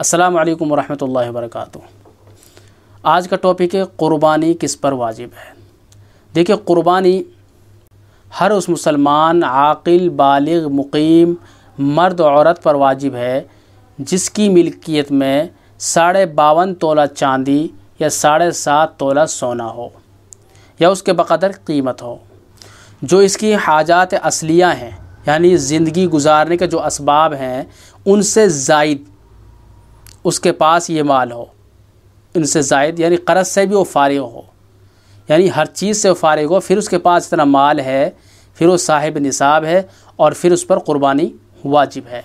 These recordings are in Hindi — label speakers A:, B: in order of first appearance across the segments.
A: अस्सलाम वालेकुम रहमतुल्लाहि वरकू आज का टॉपिक है क़ुरबानी किस पर वाजिब है देखिए क़ुरबानी हर उस मुसलमान आकिल बालिग मुकीम मर्द औरत पर वाजिब है जिसकी मिल्कियत में साढ़े बावन तोला चांदी या साढ़े सात तोला सोना हो या उसके बकदर कीमत हो जो इसकी हाजात असलिया हैं यानी ज़िंदगी गुजारने के जो इसबाब हैं उनसे जायद उसके पास ये माल हो इनसे जायद यानी कर्ज़ से भी वो फारिग हो यानी हर चीज़ से फारिग हो फिर उसके पास इतना माल है फिर वो साहिब निसाब है और फिर उस पर क़ुरबानी वाजिब है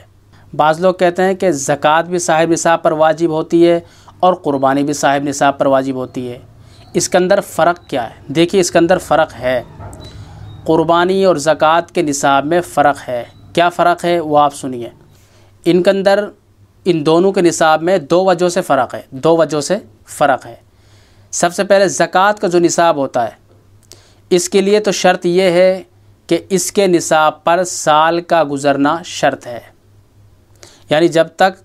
A: बाज़ लोग कहते हैं कि ज़क़़त भी साहिब निसाब पर वाजिब होती है और क़ुरबानी भी साहिब निसाब पर वाजिब होती है इसके अंदर फ़र्क क्या है देखिए इसके अंदर फ़र्क है क़ुरबानी और ज़क़़त के निसाब में फ़र्क है क्या फ़र्क है वो आप सुनिए इनके अंदर इन दोनों के निसाब में दो वजहों से फ़र्क है दो वजहों से फ़र्क है सबसे पहले ज़क़़त का जो निसाब होता है इसके लिए तो शर्त यह है कि इसके निसाब पर साल का गुज़रना शर्त है यानी जब तक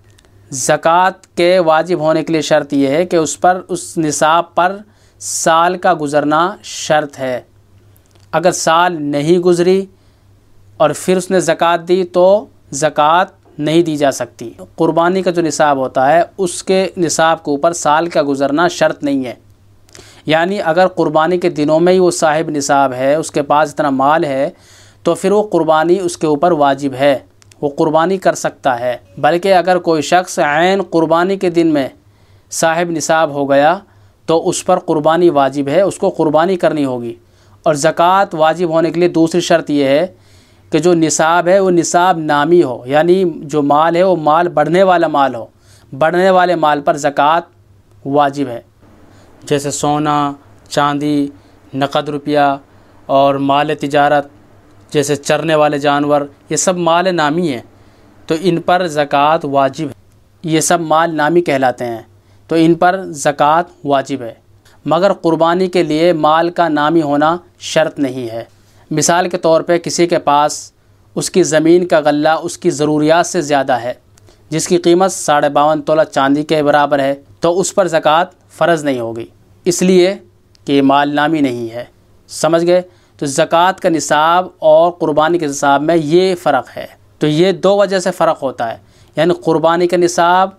A: ज़क़़त के वाजिब होने के लिए शर्त यह है कि उस पर उस निसाब पर साल का गुज़रना शर्त है अगर साल नहीं गुज़री और फिर उसने ज़क़़त दी तो ज़क़़त नहीं दी जा सकती कुर्बानी का जो निसाब होता है उसके निसाब के ऊपर साल का गुजरना शर्त नहीं है यानी अगर क़ुरबानी के दिनों में ही वो साहिब निसाब है उसके पास इतना माल है तो फिर वो क़ुरबानी उसके ऊपर वाजिब है वो क़ुरबानी कर सकता है बल्कि अगर कोई शख्स आन कुर्बानी के दिन में साहिब निसाब हो गया तो उस पर कुर्बानी वाजिब है उसको क़ुरबानी करनी होगी और ज़क़़त वाजिब होने के लिए दूसरी शर्त यह है कि जो निसाब है वो निसाब नामी हो यानी जो माल है वो माल बढ़ने वाला माल हो बढ़ने वाले माल पर ज़क़़त वाजिब है जैसे सोना चांदी नकद रुपया और माल तजारत जैसे चरने वाले जानवर ये सब माल नामी हैं तो इन पर ज़क़़त वाजिब है ये सब माल नामी कहलाते हैं तो इन पर ज़क़़त वाजिब है मगर क़ुरबानी के लिए माल का नामी होना शर्त नहीं है मिसाल के तौर पे किसी के पास उसकी ज़मीन का गला उसकी ज़रूरियात से ज़्यादा है जिसकी कीमत साढ़े बावन तोला चांदी के बराबर है तो उस पर ज़क़़त फ़र्ज़ नहीं होगी इसलिए कि माल नामी नहीं है समझ गए तो ज़क़़त का निसाब और क़ुरबानी के निसाब में ये फ़र्क है तो ये दो वजह से फ़र्क होता है यानी क़ुरबानी का निसाब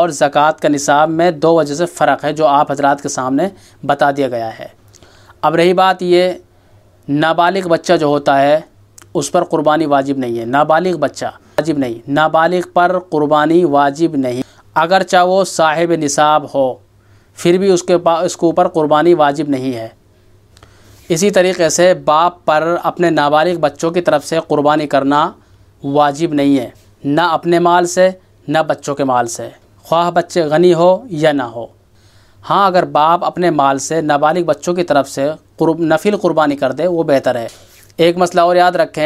A: और ज़क़़त का निसाब में दो वजह से फ़र्क है जो आप हजरात के सामने बता दिया गया है अब रही बात ये नाबालिग बच्चा जो होता है उस पर कुर्बानी वाजिब नहीं है नाबालिग बच्चा वाजिब नहीं नाबालिग पर कुर्बानी वाजिब नहीं अगर चाहे वो साहिब निसाब हो फिर भी उसके पास उसके ऊपर कुर्बानी वाजिब नहीं है इसी तरीके से बाप पर अपने नाबालिग बच्चों की तरफ से कुर्बानी करना वाजिब नहीं है ना अपने माल से ना बच्चों के माल से ख्वाह बच्चे गनी हो या ना हो हाँ अगर बाप अपने माल से नाबालिग बच्चों की तरफ से नफिल कुर्बानी कर दे वो बेहतर है एक मसला और याद रखें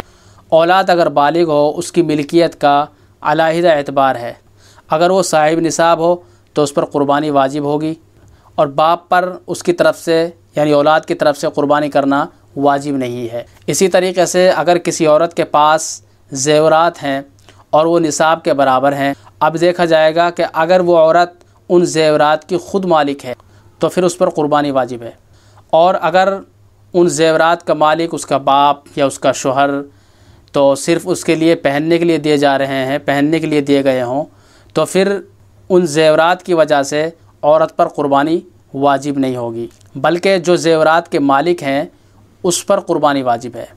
A: औलाद अगर बालिग हो उसकी मिल्कियत का अलाहदा एतबार है अगर वो साहिब निसाब हो तो उस पर कुर्बानी वाजिब होगी और बाप पर उसकी तरफ से यानी औलाद की तरफ से कुर्बानी करना वाजिब नहीं है इसी तरीके से अगर किसी औरत के पास जेवरात हैं और वो निसाब के बराबर हैं अब देखा जाएगा कि अगर वो औरत उन जेवरात की ख़ुद मालिक है तो फिर उस पर क़ुरबानी वाजिब है और अगर उन जेवरात का मालिक उसका बाप या उसका शोहर तो सिर्फ़ उसके लिए पहनने के लिए दिए जा रहे हैं पहनने के लिए दिए गए हों तो फिर उन जेवरात की वजह से औरत पर क़ुरबानी वाजिब नहीं होगी बल्कि जो जेवरात के मालिक हैं उस पर क़ुरबानी वाजिब है